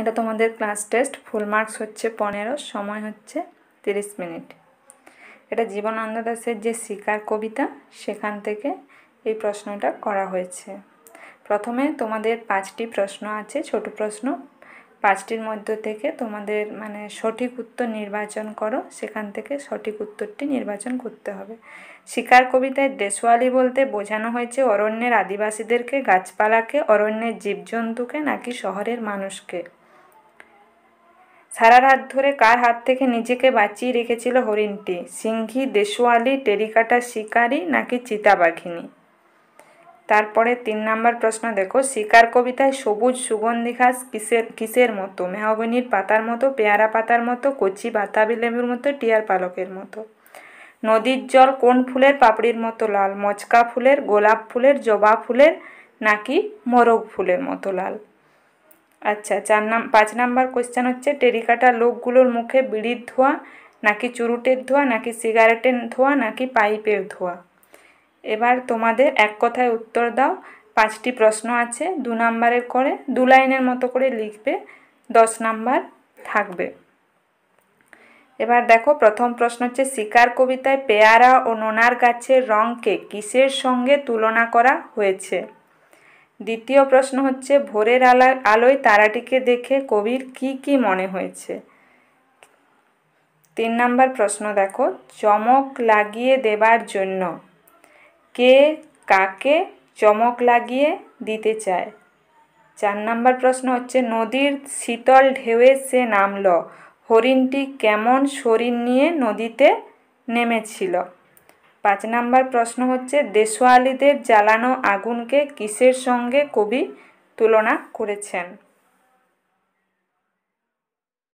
এটা তোমাদের class test full marks হচ্ছে পনেরো সময় হচ্ছে তিরিশ মিনিট এটা জীবনানন্দ দাসের যে শিকার কবিতা সেখান থেকে এই প্রশ্নটা করা হয়েছে প্রথমে তোমাদের পাঁচটি প্রশ্ন আছে ছোট প্রশ্ন পাঁচটির মধ্য থেকে তোমাদের মানে সঠিক উত্তর নির্বাচন করো সেখান থেকে সঠিক উত্তরটি নির্বাচন করতে হবে শিকার কবিতায় দেশওয়ালি বলতে বোঝানো হয়েছে অরণ্যের আদিবাসীদেরকে গাছপালাকে অরণ্যের জীবজন্তুকে নাকি শহরের মানুষকে সারা রাত ধরে কার হাত থেকে নিজেকে বাঁচিয়ে রেখেছিল হরিণটি সিংহি দেশওয়ালি টেরিকাটা শিকারি নাকি চিতাবাঘিনী তারপরে তিন নম্বর প্রশ্ন দেখো শিকার কবিতায় সবুজ সুগন্ধি ঘাস কিসের কিসের মতো মেহগনির পাতার মতো পেয়ারা পাতার মতো কচি বাতাবি লেবুর মতো টিয়ার পালকের মতো নদীর জল কোন ফুলের পাপড়ির মতো লাল মচকা ফুলের গোলাপ ফুলের জবা ফুলের নাকি মোরগ ফুলের মতো লাল আচ্ছা চার নাম পাঁচ নাম্বার কোয়েশ্চেন হচ্ছে টেরিকাটা লোকগুলোর মুখে বিড়ির ধোঁয়া নাকি চুরুটের ধোঁয়া নাকি সিগারেটের ধোঁয়া নাকি পাইপের ধোঁয়া এবার তোমাদের এক কথায় উত্তর দাও পাঁচটি প্রশ্ন আছে দু নাম্বারের করে দু লাইনের মতো করে লিখবে দশ নাম্বার থাকবে এবার দেখো প্রথম প্রশ্ন হচ্ছে শিকার কবিতায় পেয়ারা ও নোনার গাছের রঙকে কিসের সঙ্গে তুলনা করা হয়েছে দ্বিতীয় প্রশ্ন হচ্ছে ভোরের আলা আলোয় তারাটিকে দেখে কবির কি কি মনে হয়েছে তিন নাম্বার প্রশ্ন দেখো চমক লাগিয়ে দেবার জন্য কে কাকে চমক লাগিয়ে দিতে চায় চার নাম্বার প্রশ্ন হচ্ছে নদীর শীতল ঢেউয়ে সে নামল হরিণটি কেমন শরীর নিয়ে নদীতে নেমেছিল পাঁচ নাম্বার প্রশ্ন হচ্ছে দেশওয়ালিদের জ্বালানো আগুনকে কিসের সঙ্গে কবি তুলনা করেছেন